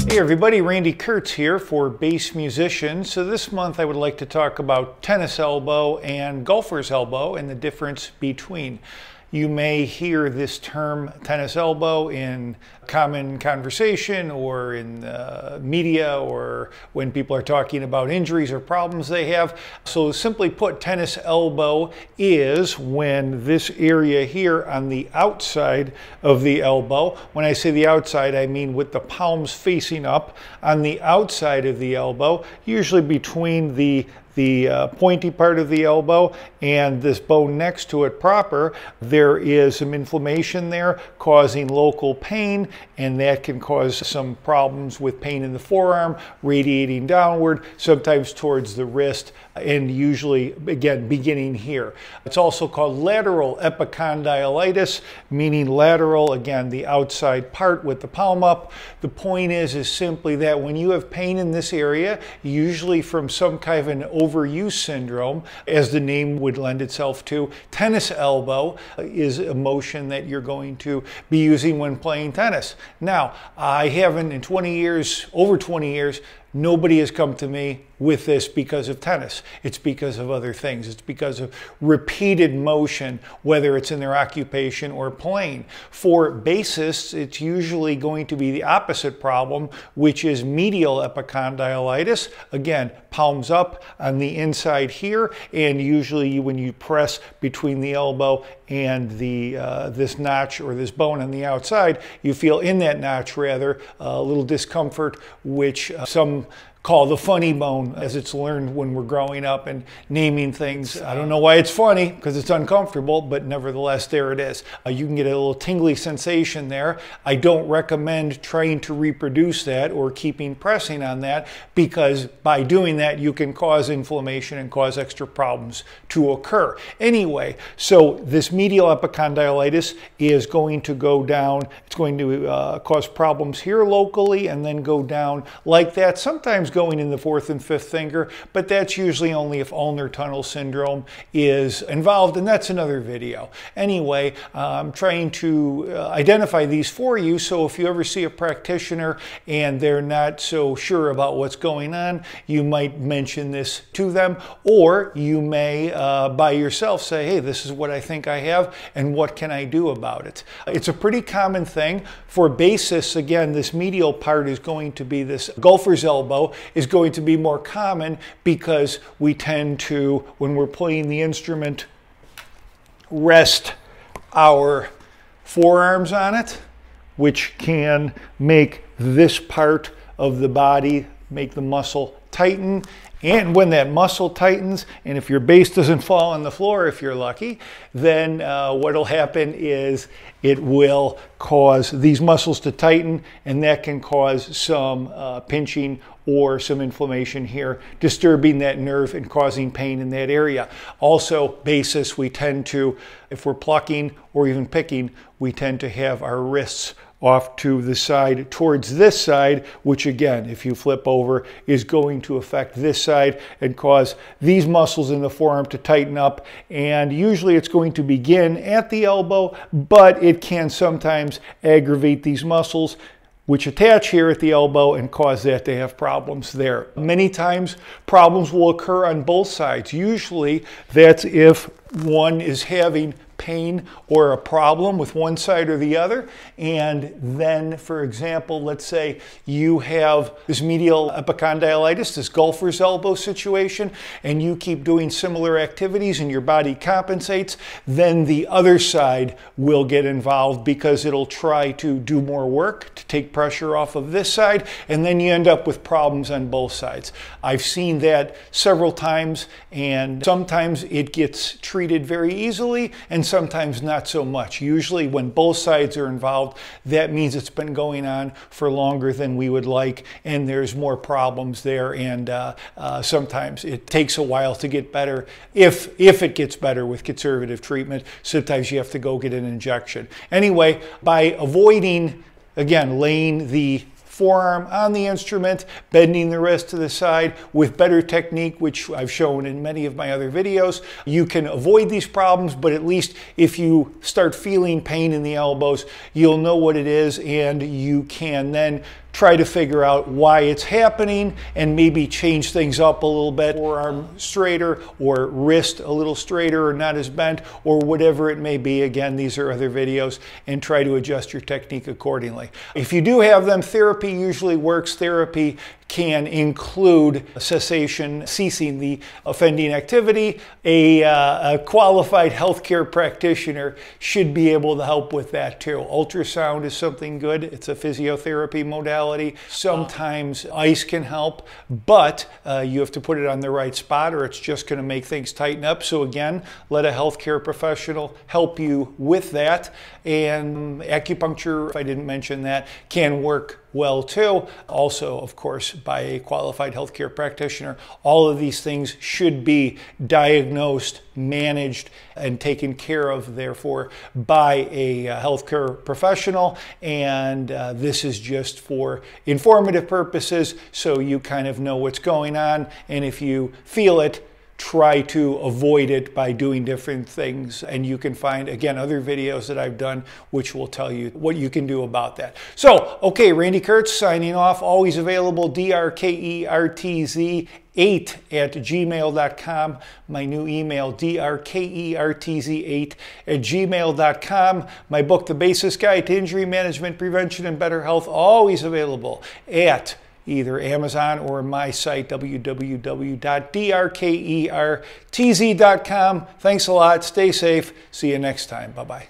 Hey everybody, Randy Kurtz here for Bass Musicians. So this month I would like to talk about tennis elbow and golfer's elbow and the difference between. You may hear this term tennis elbow in common conversation or in uh, media or when people are talking about injuries or problems they have. So, simply put, tennis elbow is when this area here on the outside of the elbow, when I say the outside, I mean with the palms facing up on the outside of the elbow, usually between the the uh, pointy part of the elbow and this bone next to it proper, there is some inflammation there causing local pain, and that can cause some problems with pain in the forearm, radiating downward, sometimes towards the wrist, and usually, again, beginning here. It's also called lateral epicondylitis, meaning lateral, again, the outside part with the palm up. The point is, is simply that when you have pain in this area, usually from some kind of an over overuse syndrome, as the name would lend itself to. Tennis elbow is a motion that you're going to be using when playing tennis. Now, I haven't in 20 years, over 20 years, nobody has come to me with this because of tennis. It's because of other things. It's because of repeated motion, whether it's in their occupation or playing. For bassists, it's usually going to be the opposite problem, which is medial epicondylitis. Again, palms up on the inside here, and usually when you press between the elbow and the uh, this notch or this bone on the outside, you feel in that notch rather a little discomfort, which uh, some call the funny bone as it's learned when we're growing up and naming things. I don't know why it's funny because it's uncomfortable, but nevertheless, there it is. Uh, you can get a little tingly sensation there. I don't recommend trying to reproduce that or keeping pressing on that because by doing that, you can cause inflammation and cause extra problems to occur. Anyway, so this medial epicondylitis is going to go down. It's going to uh, cause problems here locally and then go down like that. Sometimes going in the fourth and fifth finger, but that's usually only if ulnar tunnel syndrome is involved, and that's another video. Anyway, I'm trying to uh, identify these for you, so if you ever see a practitioner and they're not so sure about what's going on, you might mention this to them, or you may uh, by yourself say, hey, this is what I think I have, and what can I do about it? It's a pretty common thing. For basis, again, this medial part is going to be this golfer's elbow, is going to be more common because we tend to, when we're playing the instrument, rest our forearms on it, which can make this part of the body, make the muscle tighten, and when that muscle tightens, and if your base doesn't fall on the floor, if you're lucky, then uh, what'll happen is it will cause these muscles to tighten, and that can cause some uh, pinching or some inflammation here, disturbing that nerve and causing pain in that area. Also, basis, we tend to, if we're plucking or even picking, we tend to have our wrists off to the side towards this side, which again, if you flip over, is going to affect this side and cause these muscles in the forearm to tighten up. And usually it's going to begin at the elbow, but it can sometimes aggravate these muscles which attach here at the elbow and cause that to have problems there. Many times problems will occur on both sides. Usually that's if one is having pain or a problem with one side or the other. And then, for example, let's say you have this medial epicondylitis, this golfer's elbow situation, and you keep doing similar activities and your body compensates, then the other side will get involved because it'll try to do more work to take pressure off of this side, and then you end up with problems on both sides. I've seen that several times, and sometimes it gets treated treated very easily and sometimes not so much. Usually when both sides are involved, that means it's been going on for longer than we would like and there's more problems there and uh, uh, sometimes it takes a while to get better if, if it gets better with conservative treatment. Sometimes you have to go get an injection. Anyway, by avoiding, again, laying the forearm on the instrument, bending the wrist to the side with better technique, which I've shown in many of my other videos. You can avoid these problems, but at least if you start feeling pain in the elbows, you'll know what it is and you can then try to figure out why it's happening and maybe change things up a little bit or arm straighter or wrist a little straighter or not as bent or whatever it may be. Again, these are other videos and try to adjust your technique accordingly. If you do have them, therapy usually works. Therapy can include cessation, ceasing the offending activity. A, uh, a qualified healthcare practitioner should be able to help with that too. Ultrasound is something good, it's a physiotherapy modality. Sometimes ice can help, but uh, you have to put it on the right spot or it's just going to make things tighten up. So, again, let a healthcare professional help you with that. And acupuncture, if I didn't mention that, can work well too. Also, of course, by a qualified healthcare practitioner. All of these things should be diagnosed, managed, and taken care of, therefore, by a uh, healthcare professional. And uh, this is just for informative purposes, so you kind of know what's going on. And if you feel it, try to avoid it by doing different things. And you can find, again, other videos that I've done, which will tell you what you can do about that. So, okay, Randy Kurtz signing off, always available, D-R-K-E-R-T-Z 8 at gmail.com. My new email, drkertz8 at gmail.com. My book, The Basis Guide to Injury Management, Prevention, and Better Health, always available at either Amazon or my site, www.drkertz.com. Thanks a lot. Stay safe. See you next time. Bye bye.